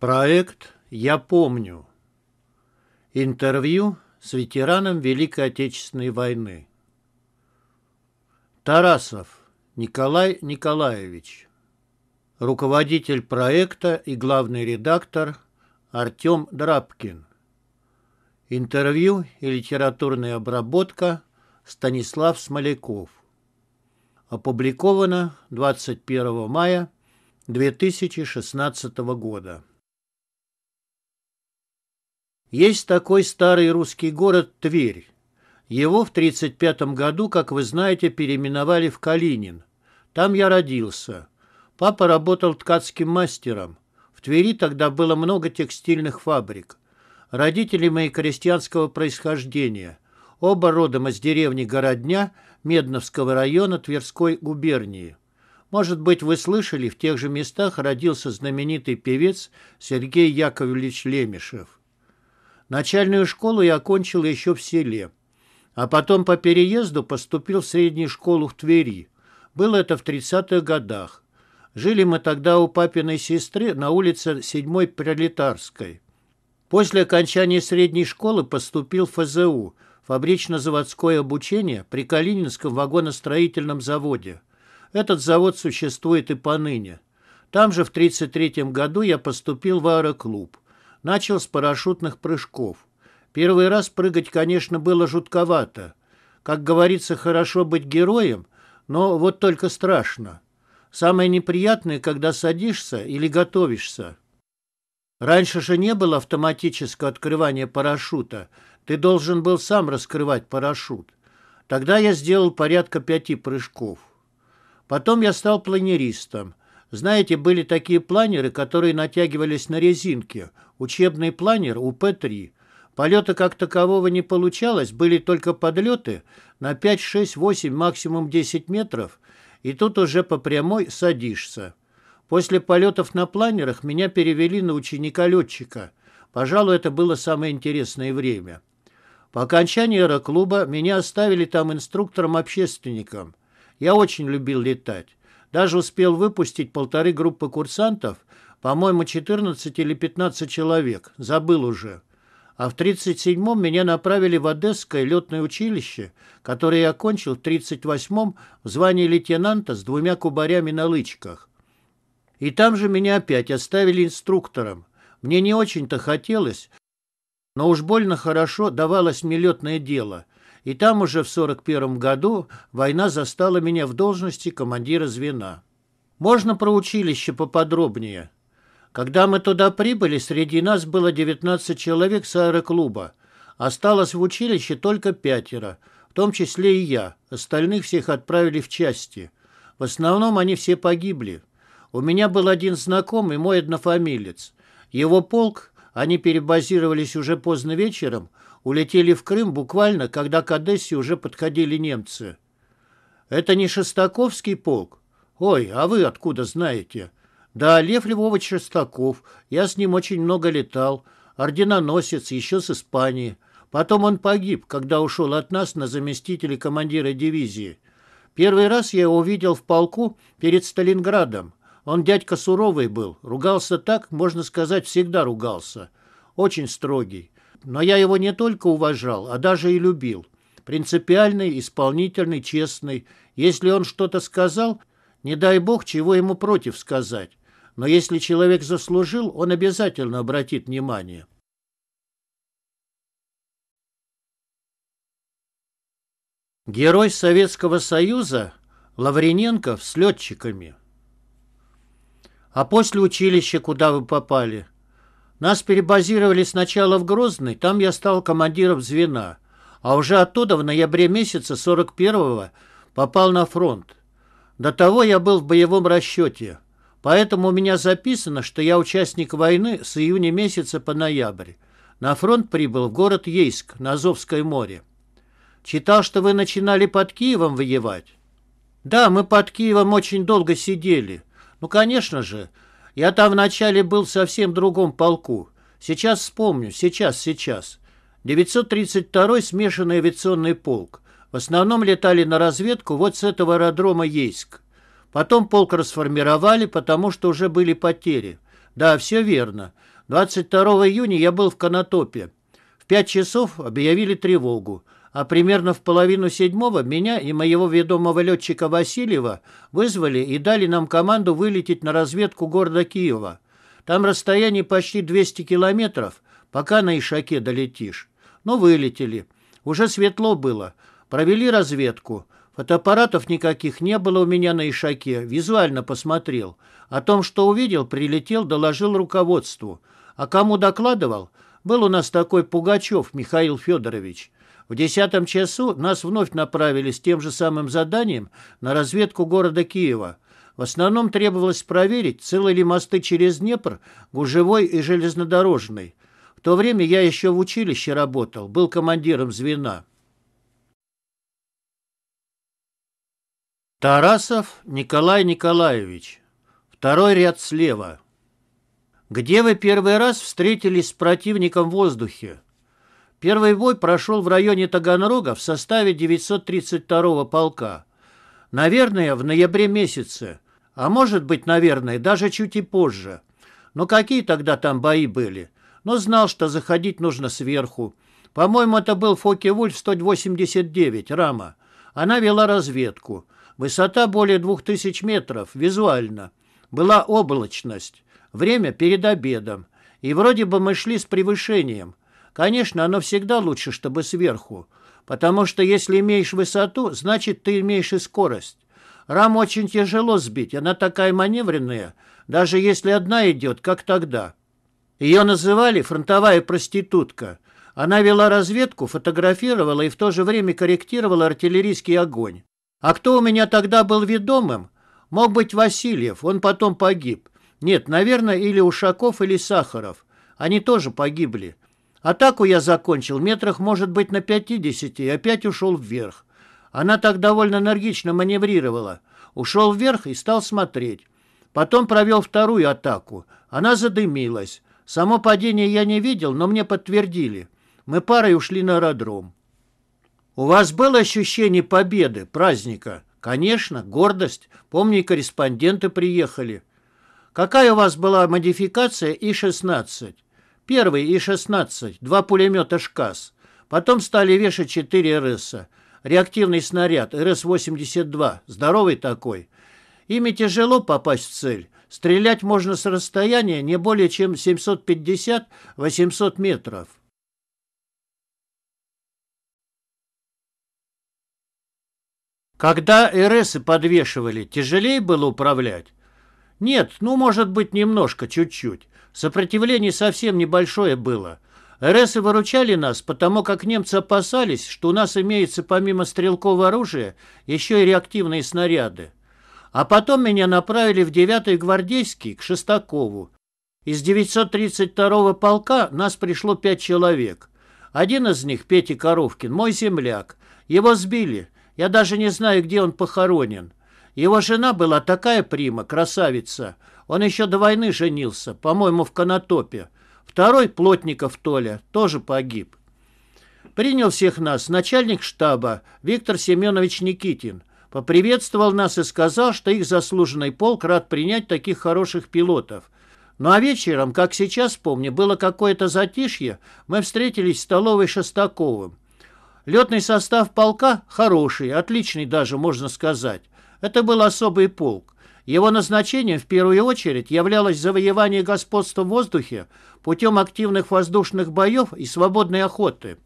Проект «Я помню». Интервью с ветераном Великой Отечественной войны. Тарасов Николай Николаевич. Руководитель проекта и главный редактор Артем Драбкин. Интервью и литературная обработка Станислав Смоляков. Опубликовано 21 мая 2016 года. Есть такой старый русский город Тверь. Его в 1935 году, как вы знаете, переименовали в Калинин. Там я родился. Папа работал ткацким мастером. В Твери тогда было много текстильных фабрик. Родители мои крестьянского происхождения. Оба родом из деревни Городня Медновского района Тверской губернии. Может быть, вы слышали, в тех же местах родился знаменитый певец Сергей Яковлевич Лемешев. Начальную школу я окончил еще в селе. А потом по переезду поступил в среднюю школу в Твери. Было это в 30-х годах. Жили мы тогда у папиной сестры на улице 7-й Пролетарской. После окончания средней школы поступил в ФЗУ, фабрично-заводское обучение при Калининском вагоностроительном заводе. Этот завод существует и поныне. Там же в 1933 году я поступил в аэроклуб начал с парашютных прыжков. Первый раз прыгать, конечно, было жутковато. Как говорится, хорошо быть героем, но вот только страшно. Самое неприятное, когда садишься или готовишься. Раньше же не было автоматического открывания парашюта. Ты должен был сам раскрывать парашют. Тогда я сделал порядка пяти прыжков. Потом я стал планеристом. Знаете, были такие планеры, которые натягивались на резинке. Учебный планер УП-3. Полета как такового не получалось, были только подлеты на 5, 6, 8, максимум 10 метров, и тут уже по прямой садишься. После полетов на планерах меня перевели на ученика-летчика. Пожалуй, это было самое интересное время. По окончании аэроклуба меня оставили там инструктором-общественником. Я очень любил летать. Даже успел выпустить полторы группы курсантов, по-моему, 14 или 15 человек, забыл уже. А в 37-м меня направили в Одесское летное училище, которое я окончил в 38-м в звании лейтенанта с двумя кубарями на лычках. И там же меня опять оставили инструктором. Мне не очень-то хотелось, но уж больно хорошо давалось мне летное дело и там уже в 41 году война застала меня в должности командира звена. Можно про училище поподробнее? Когда мы туда прибыли, среди нас было 19 человек с аэроклуба. Осталось в училище только пятеро, в том числе и я. Остальных всех отправили в части. В основном они все погибли. У меня был один знакомый, мой однофамилец. Его полк, они перебазировались уже поздно вечером, улетели в Крым буквально, когда к Одессе уже подходили немцы. Это не Шестаковский полк? Ой, а вы откуда знаете? Да, Лев Львович Шестаков. Я с ним очень много летал. Орденоносец, еще с Испании. Потом он погиб, когда ушел от нас на заместителя командира дивизии. Первый раз я его видел в полку перед Сталинградом. Он дядька суровый был, ругался так, можно сказать, всегда ругался. Очень строгий. Но я его не только уважал, а даже и любил. Принципиальный, исполнительный, честный. Если он что-то сказал, не дай бог, чего ему против сказать. Но если человек заслужил, он обязательно обратит внимание. Герой Советского Союза Лаврененко с летчиками. А после училища куда вы попали? Нас перебазировали сначала в Грозный, там я стал командиром звена, а уже оттуда в ноябре месяца 41-го попал на фронт. До того я был в боевом расчете, поэтому у меня записано, что я участник войны с июня месяца по ноябрь. На фронт прибыл в город Ейск на Азовское море. Читал, что вы начинали под Киевом воевать. Да, мы под Киевом очень долго сидели. Ну, конечно же, я там вначале был в совсем другом полку. Сейчас вспомню, сейчас, сейчас. 932-й смешанный авиационный полк. В основном летали на разведку вот с этого аэродрома Ейск. Потом полк расформировали, потому что уже были потери. Да, все верно. 22 июня я был в Конотопе. В 5 часов объявили тревогу а примерно в половину седьмого меня и моего ведомого летчика Васильева вызвали и дали нам команду вылететь на разведку города Киева. Там расстояние почти 200 километров, пока на Ишаке долетишь. Но вылетели. Уже светло было. Провели разведку. Фотоаппаратов никаких не было у меня на Ишаке. Визуально посмотрел. О том, что увидел, прилетел, доложил руководству. А кому докладывал? Был у нас такой Пугачев Михаил Федорович. В десятом часу нас вновь направили с тем же самым заданием на разведку города Киева. В основном требовалось проверить, целы ли мосты через Днепр, гужевой и железнодорожный. В то время я еще в училище работал, был командиром звена. Тарасов Николай Николаевич. Второй ряд слева. Где вы первый раз встретились с противником в воздухе? Первый бой прошел в районе Таганрога в составе 932-го полка. Наверное, в ноябре месяце, а может быть, наверное, даже чуть и позже. Но какие тогда там бои были? Но знал, что заходить нужно сверху. По-моему, это был Фоке-Вульф 189, рама. Она вела разведку. Высота более 2000 метров, визуально. Была облачность. Время перед обедом. И вроде бы мы шли с превышением. Конечно, оно всегда лучше, чтобы сверху, потому что если имеешь высоту, значит, ты имеешь и скорость. Раму очень тяжело сбить, она такая маневренная, даже если одна идет, как тогда. Ее называли «фронтовая проститутка». Она вела разведку, фотографировала и в то же время корректировала артиллерийский огонь. А кто у меня тогда был ведомым? Мог быть Васильев, он потом погиб. Нет, наверное, или Ушаков, или Сахаров. Они тоже погибли. Атаку я закончил метрах, может быть, на 50 и опять ушел вверх. Она так довольно энергично маневрировала. Ушел вверх и стал смотреть. Потом провел вторую атаку. Она задымилась. Само падение я не видел, но мне подтвердили. Мы парой ушли на аэродром. У вас было ощущение победы, праздника? Конечно, гордость. Помню, корреспонденты приехали. Какая у вас была модификация И-16? Первый и 16, два пулемета «ШКАС». Потом стали вешать четыре РСа. Реактивный снаряд РС-82, здоровый такой. Ими тяжело попасть в цель. Стрелять можно с расстояния не более чем 750-800 метров. Когда РСы подвешивали, тяжелее было управлять? Нет, ну, может быть, немножко, чуть-чуть. Сопротивление совсем небольшое было. РСы выручали нас, потому как немцы опасались, что у нас имеется помимо стрелкового оружия еще и реактивные снаряды. А потом меня направили в 9-й гвардейский к Шестакову. Из 932-го полка нас пришло пять человек. Один из них, Петя Коровкин, мой земляк. Его сбили. Я даже не знаю, где он похоронен. Его жена была такая прима, красавица. Он еще до войны женился, по-моему, в Конотопе. Второй, Плотников Толя, тоже погиб. Принял всех нас начальник штаба Виктор Семенович Никитин. Поприветствовал нас и сказал, что их заслуженный полк рад принять таких хороших пилотов. Ну а вечером, как сейчас помню, было какое-то затишье, мы встретились в столовой Шестаковым. Летный состав полка хороший, отличный даже, можно сказать. Это был особый полк. Его назначением в первую очередь являлось завоевание господства в воздухе путем активных воздушных боев и свободной охоты.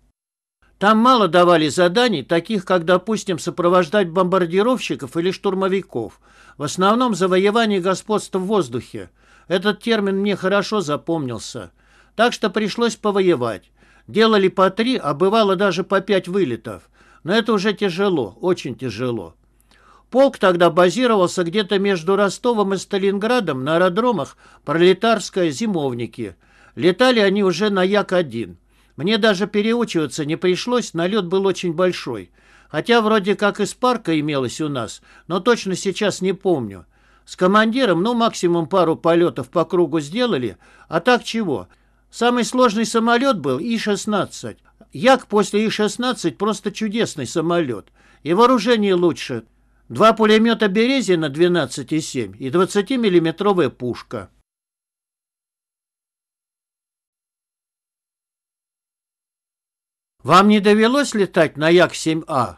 Там мало давали заданий, таких как, допустим, сопровождать бомбардировщиков или штурмовиков. В основном завоевание господства в воздухе. Этот термин мне хорошо запомнился. Так что пришлось повоевать. Делали по три, а бывало даже по пять вылетов. Но это уже тяжело, очень тяжело. Полк тогда базировался где-то между Ростовом и Сталинградом на аэродромах Пролетарская, Зимовники. Летали они уже на Як-1. Мне даже переучиваться не пришлось, налет был очень большой. Хотя вроде как из парка имелось у нас, но точно сейчас не помню. С командиром, ну, максимум пару полетов по кругу сделали, а так чего? Самый сложный самолет был И-16. Як после И-16 просто чудесный самолет. И вооружение лучше – Два пулемета Березина 12,7 и 20-миллиметровая пушка. Вам не довелось летать на Як-7А?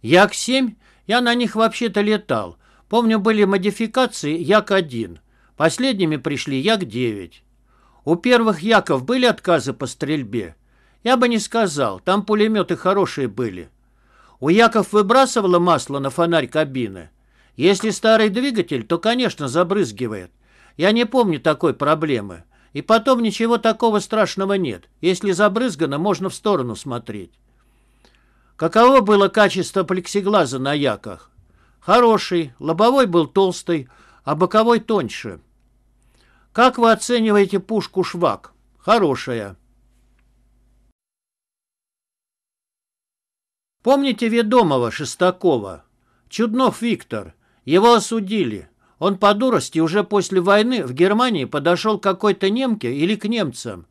Як-7? Я на них вообще-то летал. Помню, были модификации Як-1. Последними пришли Як-9. У первых Яков были отказы по стрельбе? Я бы не сказал, там пулеметы хорошие были. У Яков выбрасывало масло на фонарь кабины. Если старый двигатель, то, конечно, забрызгивает. Я не помню такой проблемы. И потом ничего такого страшного нет. Если забрызгано, можно в сторону смотреть. Каково было качество плексиглаза на яках? Хороший, лобовой был толстый, а боковой тоньше. Как вы оцениваете пушку «Швак»? Хорошая. Помните ведомого Шестакова? Чуднов Виктор. Его осудили. Он по дурости уже после войны в Германии подошел к какой-то немке или к немцам.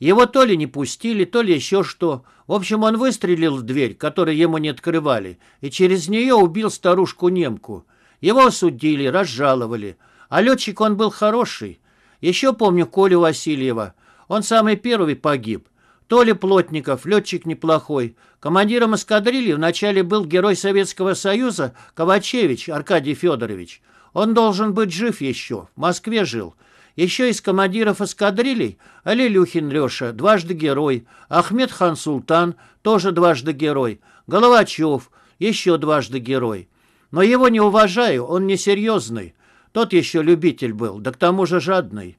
Его то ли не пустили, то ли еще что. В общем, он выстрелил в дверь, которую ему не открывали, и через нее убил старушку-немку. Его осудили, разжаловали. А летчик он был хороший. Еще помню Колю Васильева. Он самый первый погиб. То ли Плотников, летчик неплохой. Командиром эскадрильи вначале был герой Советского Союза Ковачевич Аркадий Федорович. Он должен быть жив еще, в Москве жил. Еще из командиров эскадрилей Алилюхин Леша, дважды герой, Ахмед Хан Султан, тоже дважды герой, Головачев, еще дважды герой. Но его не уважаю, он несерьезный. Тот еще любитель был, да к тому же жадный.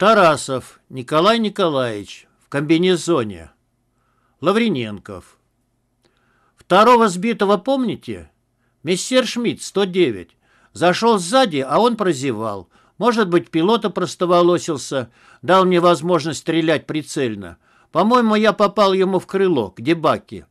Тарасов Николай Николаевич в комбинезоне. Лаврененков. Второго сбитого помните? Мистер Шмидт, 109. Зашел сзади, а он прозевал. Может быть, пилота простоволосился, дал мне возможность стрелять прицельно. По-моему, я попал ему в крыло, где баки.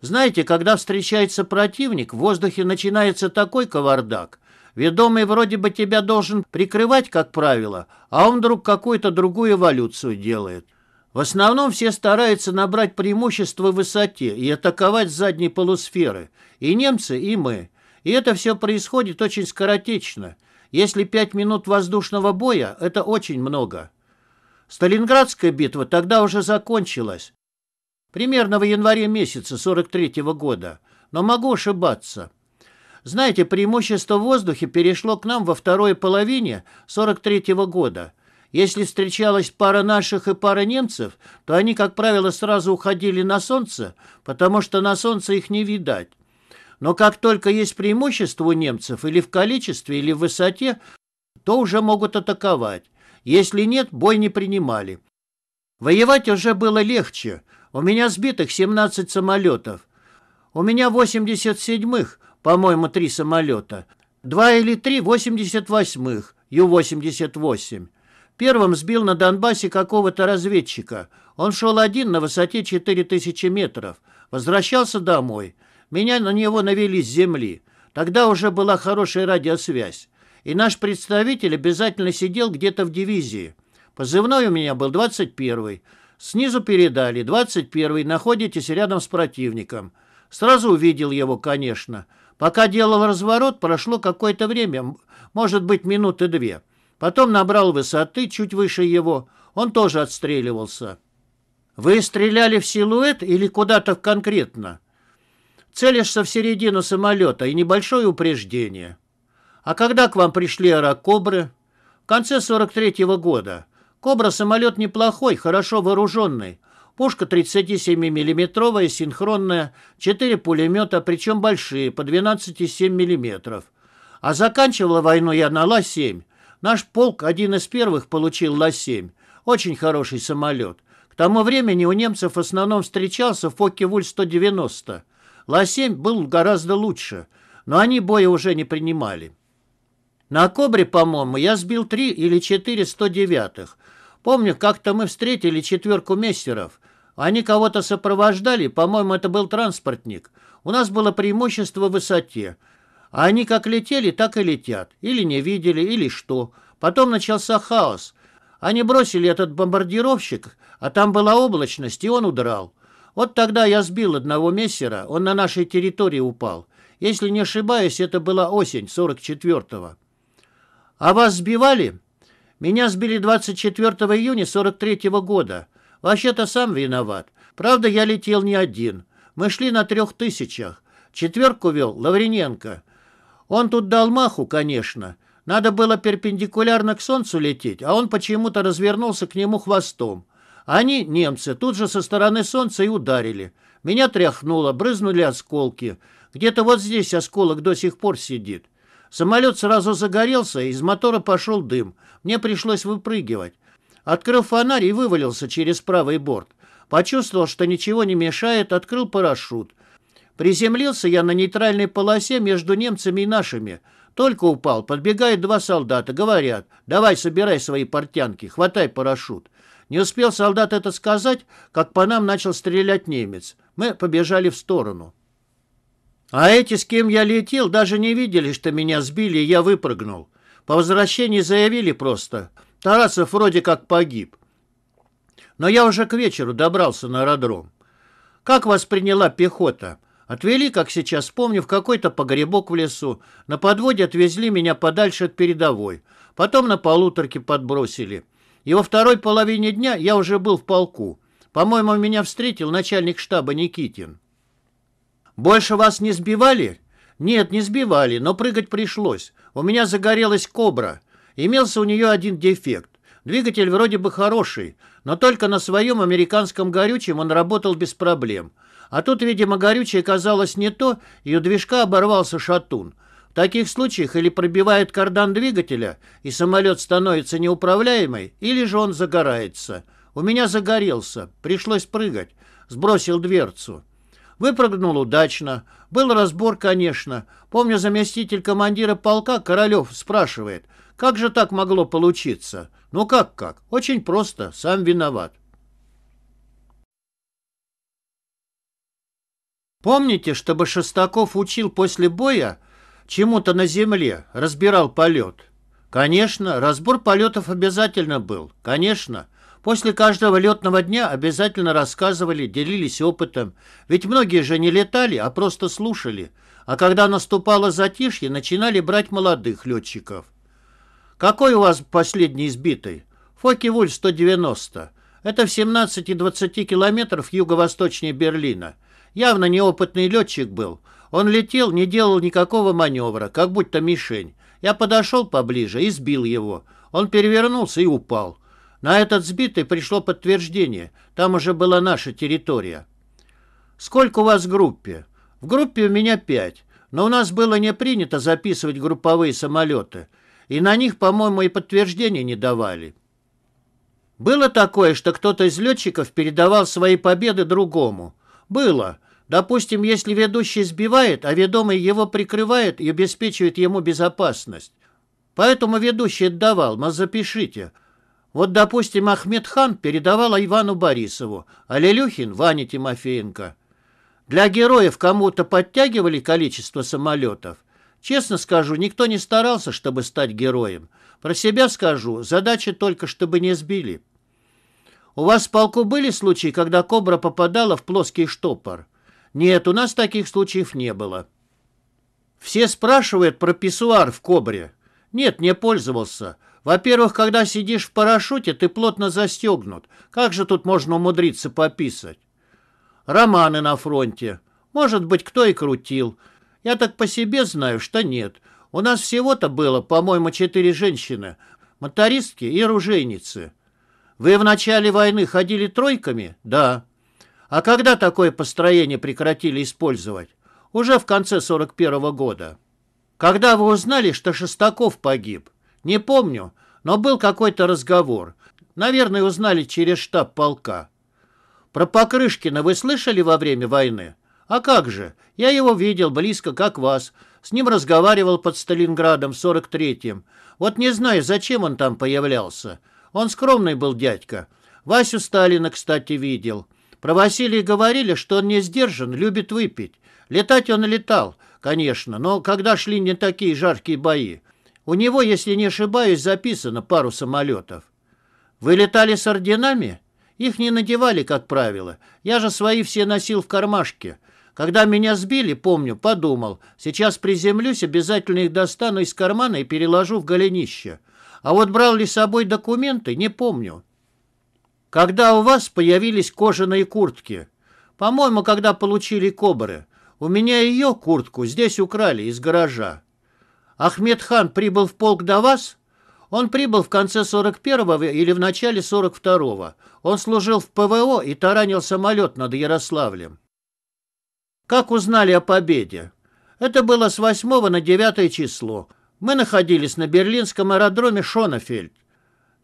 Знаете, когда встречается противник, в воздухе начинается такой кавардак, Ведомый вроде бы тебя должен прикрывать, как правило, а он вдруг какую-то другую эволюцию делает. В основном все стараются набрать преимущество в высоте и атаковать задние полусферы. И немцы, и мы. И это все происходит очень скоротечно. Если пять минут воздушного боя, это очень много. Сталинградская битва тогда уже закончилась. Примерно в январе месяца 43 -го года. Но могу ошибаться. Знаете, преимущество в воздухе перешло к нам во второй половине 43 -го года. Если встречалась пара наших и пара немцев, то они, как правило, сразу уходили на солнце, потому что на солнце их не видать. Но как только есть преимущество у немцев или в количестве, или в высоте, то уже могут атаковать. Если нет, бой не принимали. Воевать уже было легче. У меня сбитых 17 самолетов. У меня 87-х, по-моему, три самолета. Два или три 88-х, Ю-88. Первым сбил на Донбассе какого-то разведчика. Он шел один на высоте 4000 метров. Возвращался домой. Меня на него навели с земли. Тогда уже была хорошая радиосвязь. И наш представитель обязательно сидел где-то в дивизии. Позывной у меня был 21-й. Снизу передали. 21-й. Находитесь рядом с противником. Сразу увидел его, конечно. Пока делал разворот, прошло какое-то время, может быть, минуты две. Потом набрал высоты чуть выше его. Он тоже отстреливался. Вы стреляли в силуэт или куда-то конкретно? Целишься в середину самолета и небольшое упреждение. А когда к вам пришли аэрокобры? В конце 43-го года. Кобра самолет неплохой, хорошо вооруженный. Пушка 37-миллиметровая, синхронная, 4 пулемета, причем большие, по 12,7 мм. А заканчивала войну я на Ла-7. Наш полк один из первых получил Ла-7. Очень хороший самолет. К тому времени у немцев в основном встречался Фокке-Вуль-190. Ла-7 был гораздо лучше, но они боя уже не принимали. На «Кобре», по-моему, я сбил три или четыре 109-х. Помню, как-то мы встретили четверку мессеров. Они кого-то сопровождали, по-моему, это был транспортник. У нас было преимущество в высоте. А они как летели, так и летят. Или не видели, или что. Потом начался хаос. Они бросили этот бомбардировщик, а там была облачность, и он удрал. Вот тогда я сбил одного мессера, он на нашей территории упал. Если не ошибаюсь, это была осень 44-го. А вас сбивали? Меня сбили 24 июня 43 -го года. Вообще-то сам виноват. Правда, я летел не один. Мы шли на трех тысячах. Четверку вел Лаврененко. Он тут дал маху, конечно. Надо было перпендикулярно к солнцу лететь, а он почему-то развернулся к нему хвостом. Они, немцы, тут же со стороны солнца и ударили. Меня тряхнуло, брызнули осколки. Где-то вот здесь осколок до сих пор сидит. Самолет сразу загорелся, из мотора пошел дым. Мне пришлось выпрыгивать. Открыл фонарь и вывалился через правый борт. Почувствовал, что ничего не мешает, открыл парашют. Приземлился я на нейтральной полосе между немцами и нашими. Только упал, подбегают два солдата, говорят, давай собирай свои портянки, хватай парашют. Не успел солдат это сказать, как по нам начал стрелять немец. Мы побежали в сторону. А эти, с кем я летел, даже не видели, что меня сбили, и я выпрыгнул. По возвращении заявили просто – Тарасов вроде как погиб. Но я уже к вечеру добрался на аэродром. Как вас приняла пехота? Отвели, как сейчас помню, в какой-то погребок в лесу. На подводе отвезли меня подальше от передовой. Потом на полуторке подбросили. И во второй половине дня я уже был в полку. По-моему, меня встретил начальник штаба Никитин. «Больше вас не сбивали?» «Нет, не сбивали, но прыгать пришлось. У меня загорелась кобра. Имелся у нее один дефект. Двигатель вроде бы хороший, но только на своем американском горючем он работал без проблем. А тут, видимо, горючее казалось не то, и у движка оборвался шатун. В таких случаях или пробивает кардан двигателя, и самолет становится неуправляемый, или же он загорается. У меня загорелся, пришлось прыгать. Сбросил дверцу. Выпрыгнул удачно. Был разбор, конечно. Помню, заместитель командира полка Королёв спрашивает, как же так могло получиться? Ну как-как? Очень просто, сам виноват. Помните, чтобы Шестаков учил после боя чему-то на земле, разбирал полет? Конечно, разбор полетов обязательно был, конечно. После каждого летного дня обязательно рассказывали, делились опытом. Ведь многие же не летали, а просто слушали. А когда наступало затишье, начинали брать молодых летчиков. «Какой у вас последний сбитый? фокке «Фокке-Вульф 190. Это в 17-20 километров юго-восточнее Берлина. Явно неопытный летчик был. Он летел, не делал никакого маневра, как будто мишень. Я подошел поближе и сбил его. Он перевернулся и упал. На этот сбитый пришло подтверждение. Там уже была наша территория. Сколько у вас в группе? В группе у меня пять. Но у нас было не принято записывать групповые самолеты. И на них, по-моему, и подтверждения не давали. Было такое, что кто-то из летчиков передавал свои победы другому. Было. Допустим, если ведущий сбивает, а ведомый его прикрывает и обеспечивает ему безопасность. Поэтому ведущий отдавал, но запишите – вот, допустим, Ахмед хан передавал Ивану Борисову, а Лелюхин – Ване Тимофеенко. Для героев кому-то подтягивали количество самолетов. Честно скажу, никто не старался, чтобы стать героем. Про себя скажу, задача только, чтобы не сбили. У вас в полку были случаи, когда кобра попадала в плоский штопор? Нет, у нас таких случаев не было. Все спрашивают про писсуар в кобре. Нет, не пользовался. Во-первых, когда сидишь в парашюте, ты плотно застегнут. Как же тут можно умудриться пописать? Романы на фронте. Может быть, кто и крутил. Я так по себе знаю, что нет. У нас всего-то было, по-моему, четыре женщины. Мотористки и ружейницы. Вы в начале войны ходили тройками? Да. А когда такое построение прекратили использовать? Уже в конце 41 -го года. Когда вы узнали, что Шестаков погиб? Не помню, но был какой-то разговор. Наверное, узнали через штаб полка. Про Покрышкина вы слышали во время войны? А как же? Я его видел близко, как вас. С ним разговаривал под Сталинградом в 43-м. Вот не знаю, зачем он там появлялся. Он скромный был дядька. Васю Сталина, кстати, видел. Про Василия говорили, что он не сдержан, любит выпить. Летать он летал, конечно, но когда шли не такие жаркие бои. У него, если не ошибаюсь, записано пару самолетов. Вы летали с орденами? Их не надевали, как правило. Я же свои все носил в кармашке. Когда меня сбили, помню, подумал, сейчас приземлюсь, обязательно их достану из кармана и переложу в голенище. А вот брал ли с собой документы, не помню. Когда у вас появились кожаные куртки? По-моему, когда получили кобры. У меня ее куртку здесь украли из гаража. Ахмед хан прибыл в полк до вас? Он прибыл в конце 41-го или в начале 42-го. Он служил в ПВО и таранил самолет над Ярославлем. Как узнали о победе? Это было с 8 на 9 число. Мы находились на берлинском аэродроме Шонефельд.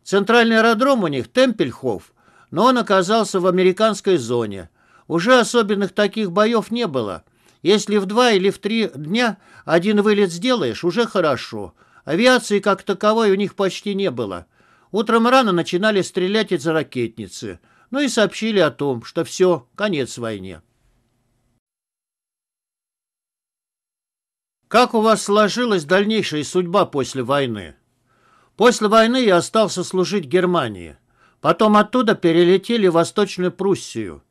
Центральный аэродром у них Темпельхоф, но он оказался в американской зоне. Уже особенных таких боев не было – если в два или в три дня один вылет сделаешь, уже хорошо. Авиации как таковой у них почти не было. Утром рано начинали стрелять из ракетницы. Ну и сообщили о том, что все, конец войне. Как у вас сложилась дальнейшая судьба после войны? После войны я остался служить Германии. Потом оттуда перелетели в Восточную Пруссию.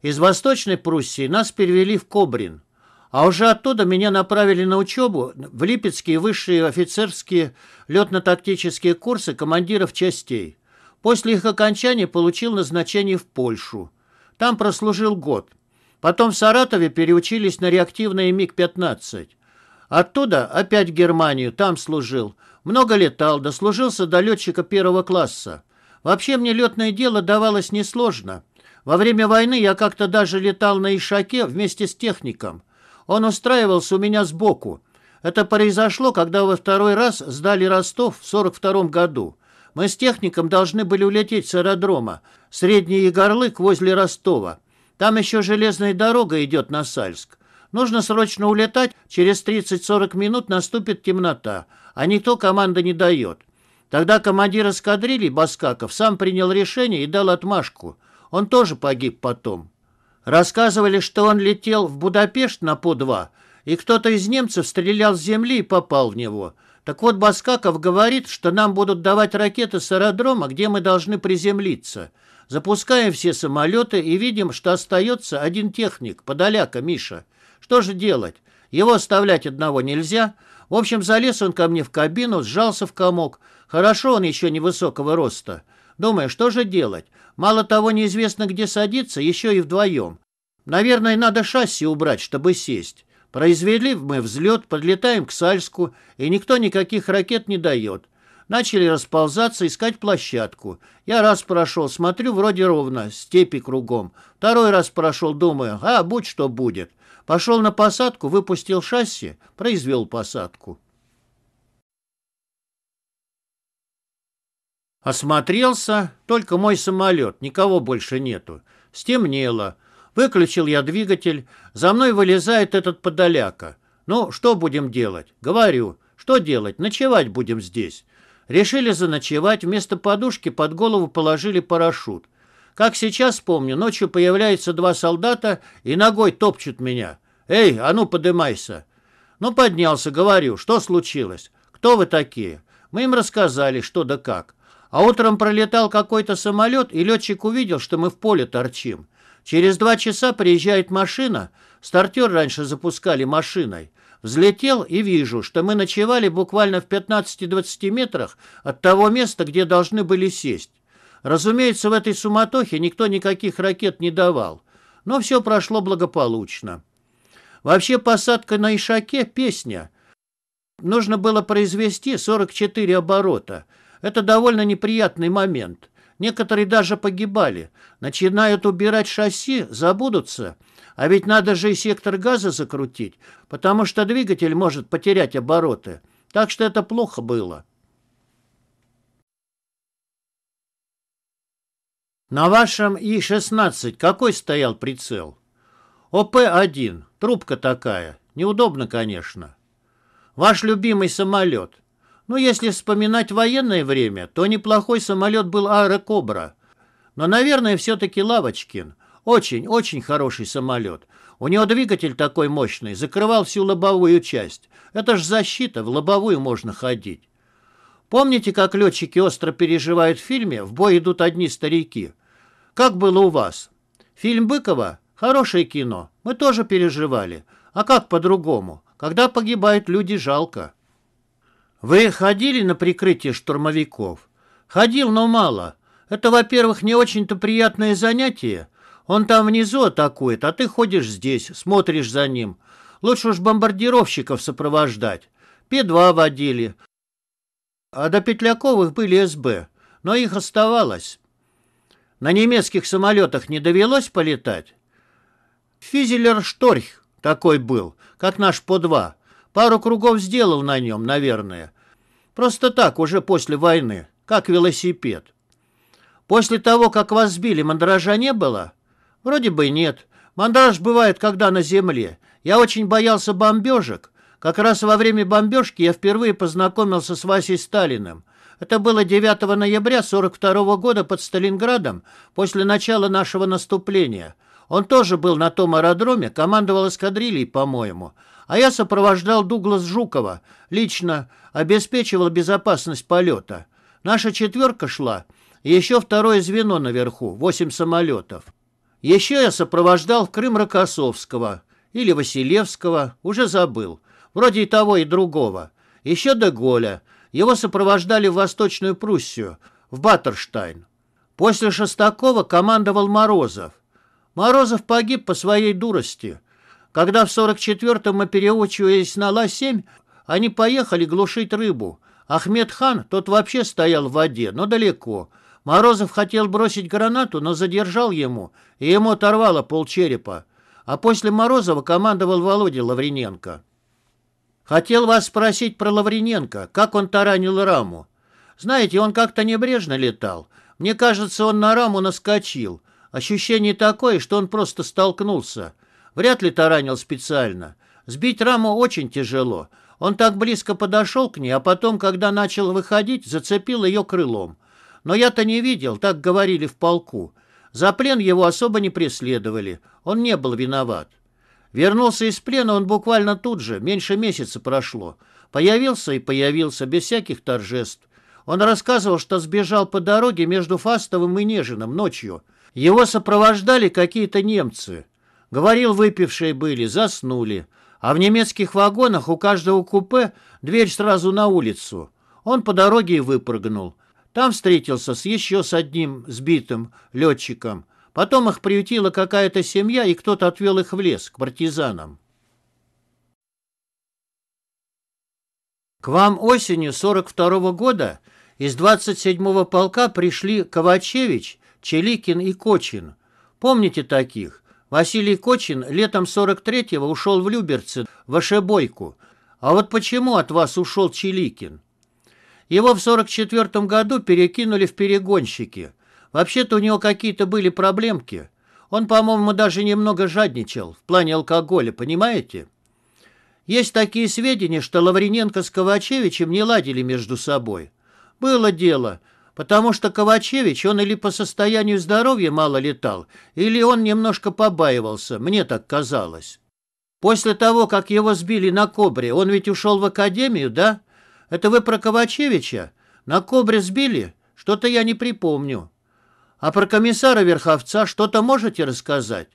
Из Восточной Пруссии нас перевели в Кобрин. А уже оттуда меня направили на учебу в Липецкие высшие офицерские летно-тактические курсы командиров частей. После их окончания получил назначение в Польшу. Там прослужил год. Потом в Саратове переучились на реактивные МиГ-15. Оттуда опять в Германию, там служил. Много летал, дослужился до летчика первого класса. Вообще мне летное дело давалось несложно. Во время войны я как-то даже летал на Ишаке вместе с техником – он устраивался у меня сбоку. Это произошло, когда во второй раз сдали Ростов в 42 году. Мы с техником должны были улететь с аэродрома. Средний Егорлык возле Ростова. Там еще железная дорога идет на Сальск. Нужно срочно улетать, через 30-40 минут наступит темнота, а никто команда не дает. Тогда командир эскадрильи Баскаков сам принял решение и дал отмашку. Он тоже погиб потом. Рассказывали, что он летел в Будапешт на По-2, и кто-то из немцев стрелял с земли и попал в него. Так вот, Баскаков говорит, что нам будут давать ракеты с аэродрома, где мы должны приземлиться. Запускаем все самолеты и видим, что остается один техник, подоляка Миша. Что же делать? Его оставлять одного нельзя. В общем, залез он ко мне в кабину, сжался в комок. Хорошо он еще невысокого роста. Думаю, что же делать? Мало того, неизвестно, где садиться, еще и вдвоем. Наверное, надо шасси убрать, чтобы сесть. Произвели мы взлет, подлетаем к Сальску, и никто никаких ракет не дает. Начали расползаться, искать площадку. Я раз прошел, смотрю, вроде ровно, степи кругом. Второй раз прошел, думаю, а, будь что будет. Пошел на посадку, выпустил шасси, произвел посадку. Осмотрелся, только мой самолет, никого больше нету. Стемнело. Выключил я двигатель, за мной вылезает этот подоляка. Ну, что будем делать? Говорю, что делать? Ночевать будем здесь. Решили заночевать, вместо подушки под голову положили парашют. Как сейчас помню, ночью появляются два солдата и ногой топчут меня. «Эй, а ну подымайся!» Ну, поднялся, говорю, что случилось? Кто вы такие? Мы им рассказали, что да как. А утром пролетал какой-то самолет, и летчик увидел, что мы в поле торчим. Через два часа приезжает машина, стартер раньше запускали машиной. Взлетел и вижу, что мы ночевали буквально в 15-20 метрах от того места, где должны были сесть. Разумеется, в этой суматохе никто никаких ракет не давал. Но все прошло благополучно. Вообще посадка на Ишаке – песня. Нужно было произвести 44 оборота – это довольно неприятный момент. Некоторые даже погибали. Начинают убирать шасси, забудутся. А ведь надо же и сектор газа закрутить, потому что двигатель может потерять обороты. Так что это плохо было. На вашем И-16 какой стоял прицел? ОП-1. Трубка такая. Неудобно, конечно. Ваш любимый самолет. Ну, если вспоминать военное время, то неплохой самолет был «Аэрокобра». Но, наверное, все-таки «Лавочкин». Очень, очень хороший самолет. У него двигатель такой мощный, закрывал всю лобовую часть. Это ж защита, в лобовую можно ходить. Помните, как летчики остро переживают в фильме «В бой идут одни старики»? Как было у вас? Фильм Быкова? Хорошее кино. Мы тоже переживали. А как по-другому? Когда погибают люди, жалко. Вы ходили на прикрытие штурмовиков? Ходил, но мало. Это, во-первых, не очень-то приятное занятие. Он там внизу атакует, а ты ходишь здесь, смотришь за ним. Лучше уж бомбардировщиков сопровождать. П-2 водили. А до Петляковых были СБ, но их оставалось. На немецких самолетах не довелось полетать? Физелер Шторх такой был, как наш По-2. Пару кругов сделал на нем, наверное. Просто так, уже после войны, как велосипед. После того, как вас сбили, мандража не было? Вроде бы нет. Мандраж бывает, когда на земле. Я очень боялся бомбежек. Как раз во время бомбежки я впервые познакомился с Васей Сталиным. Это было 9 ноября 42 года под Сталинградом, после начала нашего наступления. Он тоже был на том аэродроме, командовал эскадрильей, по-моему а я сопровождал Дуглас Жукова, лично обеспечивал безопасность полета. Наша четверка шла, еще второе звено наверху, восемь самолетов. Еще я сопровождал в Крым Рокоссовского или Василевского, уже забыл, вроде и того, и другого. Еще до Голя. Его сопровождали в Восточную Пруссию, в Баттерштайн. После Шостакова командовал Морозов. Морозов погиб по своей дурости – когда в 44-м мы переучивались на Ла-7, они поехали глушить рыбу. Ахмед хан, тот вообще стоял в воде, но далеко. Морозов хотел бросить гранату, но задержал ему, и ему оторвало полчерепа. А после Морозова командовал Володя Лаврененко. Хотел вас спросить про Лаврененко, как он таранил раму. Знаете, он как-то небрежно летал. Мне кажется, он на раму наскочил. Ощущение такое, что он просто столкнулся. Вряд ли таранил специально. Сбить раму очень тяжело. Он так близко подошел к ней, а потом, когда начал выходить, зацепил ее крылом. Но я-то не видел, так говорили в полку. За плен его особо не преследовали. Он не был виноват. Вернулся из плена он буквально тут же, меньше месяца прошло. Появился и появился, без всяких торжеств. Он рассказывал, что сбежал по дороге между Фастовым и Нежином ночью. Его сопровождали какие-то немцы. Говорил, выпившие были, заснули. А в немецких вагонах у каждого купе дверь сразу на улицу. Он по дороге и выпрыгнул. Там встретился с еще с одним сбитым летчиком. Потом их приютила какая-то семья, и кто-то отвел их в лес, к партизанам. К вам осенью 42 -го года из 27-го полка пришли Ковачевич, Челикин и Кочин. Помните таких? Василий Кочин летом 43-го ушел в Люберцы, в Ашебойку. А вот почему от вас ушел Чиликин? Его в 44-м году перекинули в перегонщики. Вообще-то у него какие-то были проблемки. Он, по-моему, даже немного жадничал в плане алкоголя, понимаете? Есть такие сведения, что Лаврененко с Ковачевичем не ладили между собой. Было дело, Потому что Ковачевич, он или по состоянию здоровья мало летал, или он немножко побаивался, мне так казалось. После того, как его сбили на Кобре, он ведь ушел в академию, да? Это вы про Ковачевича? На Кобре сбили? Что-то я не припомню. А про комиссара Верховца что-то можете рассказать?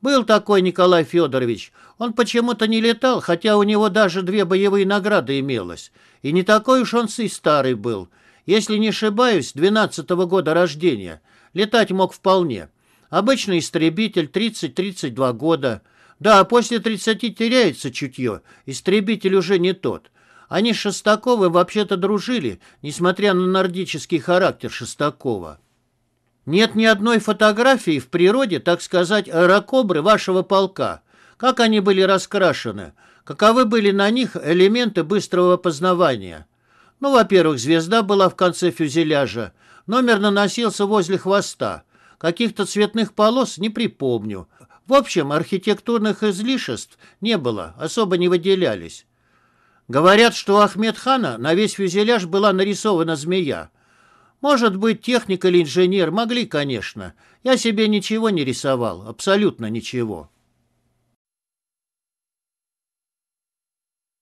Был такой Николай Федорович. Он почему-то не летал, хотя у него даже две боевые награды имелось. И не такой уж он и старый был – если не ошибаюсь, двенадцатого года рождения. Летать мог вполне. Обычный истребитель 30-32 года. Да, после 30 теряется чутье. Истребитель уже не тот. Они с Шестаковой вообще-то дружили, несмотря на нордический характер Шестакова. Нет ни одной фотографии в природе, так сказать, аэрокобры вашего полка. Как они были раскрашены? Каковы были на них элементы быстрого познавания? Ну, во-первых, звезда была в конце фюзеляжа. Номер наносился возле хвоста. Каких-то цветных полос не припомню. В общем, архитектурных излишеств не было, особо не выделялись. Говорят, что у Ахмедхана на весь фюзеляж была нарисована змея. Может быть, техник или инженер могли, конечно. Я себе ничего не рисовал, абсолютно ничего.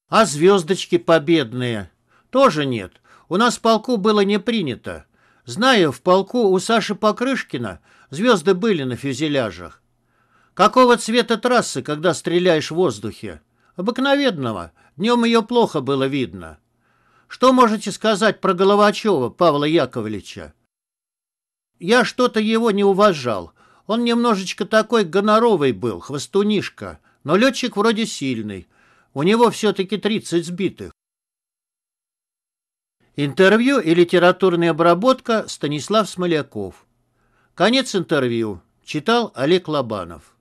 А звездочки победные. Тоже нет. У нас в полку было не принято. Знаю, в полку у Саши Покрышкина звезды были на фюзеляжах. Какого цвета трассы, когда стреляешь в воздухе? Обыкновенного. Днем ее плохо было видно. Что можете сказать про Головачева Павла Яковлевича? Я что-то его не уважал. Он немножечко такой гоноровый был, хвостунишка. Но летчик вроде сильный. У него все-таки 30 сбитых. Интервью и литературная обработка Станислав Смоляков. Конец интервью. Читал Олег Лобанов.